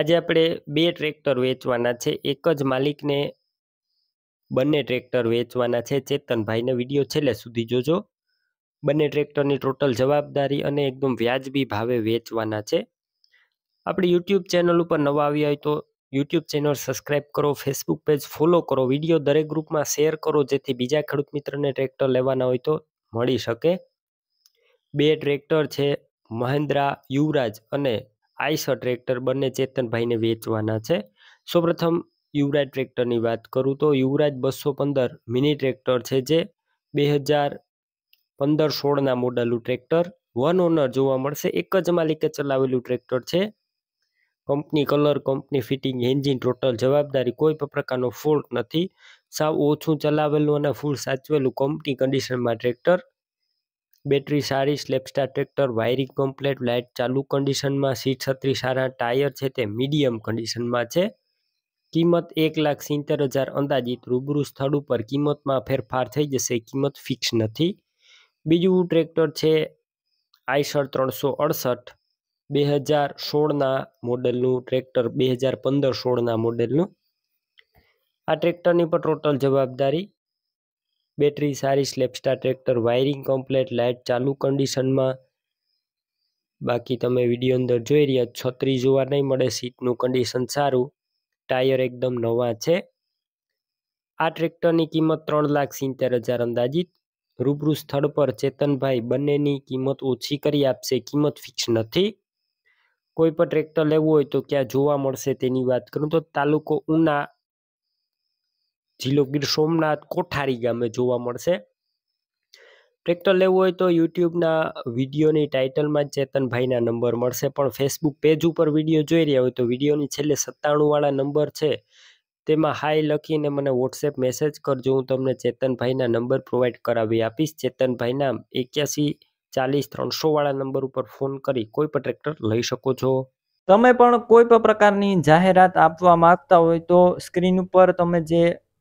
આજે આપણે બે ટ્રેક્ટર વેચવાના છે એક જ માલિકને બંને ટ્રેક્ટર વેચવાના છે ચેતનભાઈને વિડીયો છેલ્લે સુધી જોજો બંને ટ્રેક્ટરની ટોટલ જવાબદારી અને એકદમ વ્યાજબી ભાવે વેચવાના છે આપણી યુટ્યુબ ચેનલ ઉપર નવા આવી હોય તો યુટ્યુબ ચેનલ સબસ્ક્રાઇબ કરો ફેસબુક પેજ ફોલો કરો વિડીયો દરેક ગ્રુપમાં શેર કરો જેથી બીજા ખેડૂત મિત્રને ટ્રેક્ટર લેવાના હોય તો મળી શકે બે ટ્રેક્ટર છે મહિન્દ્રા યુવરાજ અને આઈસર ટ્રેક્ટર બંને ચેતનભાઈને વેચવાના છે સૌપ્રથમ યુવરાજ ટ્રેક્ટરની વાત કરું તો યુવરાજ બસો પંદર મિની ટ્રેક્ટર છે જે બે હજાર પંદર સોળના મોડલનું ટ્રેક્ટર વન ઓનર જોવા મળશે એક જ માલિકે ચલાવેલું ટ્રેક્ટર છે company colour company fitting engine total જવાબદારી કોઈ પણ પ્રકારનો ફોલ્ટ નથી સાવ ઓછું ચલાવેલું અને ફૂલ સાચવેલું કંપની કન્ડિશનમાં ટ્રેક્ટર બેટરી સારી સ્લેપસ્ટાર ટ્રેક્ટર વાયરિંગ કમ્પ્લેટ લાઇટ ચાલુ કન્ડિશનમાં સીટ છત્રી સારા ટાયર છે તે મીડિયમ કન્ડિશનમાં છે કિંમત એક લાખ સિત્તેર હજાર અંદાજિત રૂબરૂ સ્થળ ઉપર કિંમતમાં ફેરફાર થઈ જશે કિંમત ફિક્સ નથી બીજું ટ્રેક્ટર છે આઈસર ત્રણસો અડસઠ બે હજાર સોળના મોડેલનું ટ્રેક્ટર બે હજાર પંદર સોળના મોડેલનું આ ટ્રેક્ટરની પર ટોટલ જવાબદારી બેટરી સારી સ્લેપસ્ટાર ટ્રેક્ટર વાયરિંગ કમ્પ્લેટ લાઇટ ચાલુ કન્ડિશનમાં બાકી તમે વિડીયો અંદર જોઈ રહ્યા છત્રી જોવા નહીં મળે સીટનું કન્ડિશન સારું ટાયર એકદમ નવા છે આ ટ્રેક્ટરની કિંમત ત્રણ લાખ સિત્તેર હજાર અંદાજિત રૂબરૂ સ્થળ પર ચેતનભાઈ બંનેની કિંમત ઓછી કરી આપશે કિંમત ફિક્સ નથી કોઈ પણ ટ્રેક્ટર લેવું હોય તો ક્યાં જોવા મળશે તેની વાત કરું તો તાલુકો ઉના જિલ્લો ગીર સોમનાથ કોઠારી ગામે જોવા મળશે ટ્રેક્ટર લેવું હોય તો યુટ્યુબના વિડીયોની ટાઇટલમાં જ ચેતનભાઈના નંબર મળશે પણ ફેસબુક પેજ ઉપર વિડીયો જોઈ રહ્યા હોય તો વિડીયોની છેલ્લે સત્તાણુંવાળા નંબર છે તેમાં હાય લખીને મને વોટ્સએપ મેસેજ કરજો હું તમને ચેતનભાઈના નંબર પ્રોવાઈડ કરાવી આપીશ ચેતનભાઈના એક્યાસી ચાલીસ ત્રણસોવાળા નંબર ઉપર ફોન કરી કોઈ પણ ટ્રેક્ટર લઈ શકો છો તમે પણ કોઈ પણ પ્રકારની જાહેરાત આપવા માગતા હોય તો સ્ક્રીન ઉપર તમે જે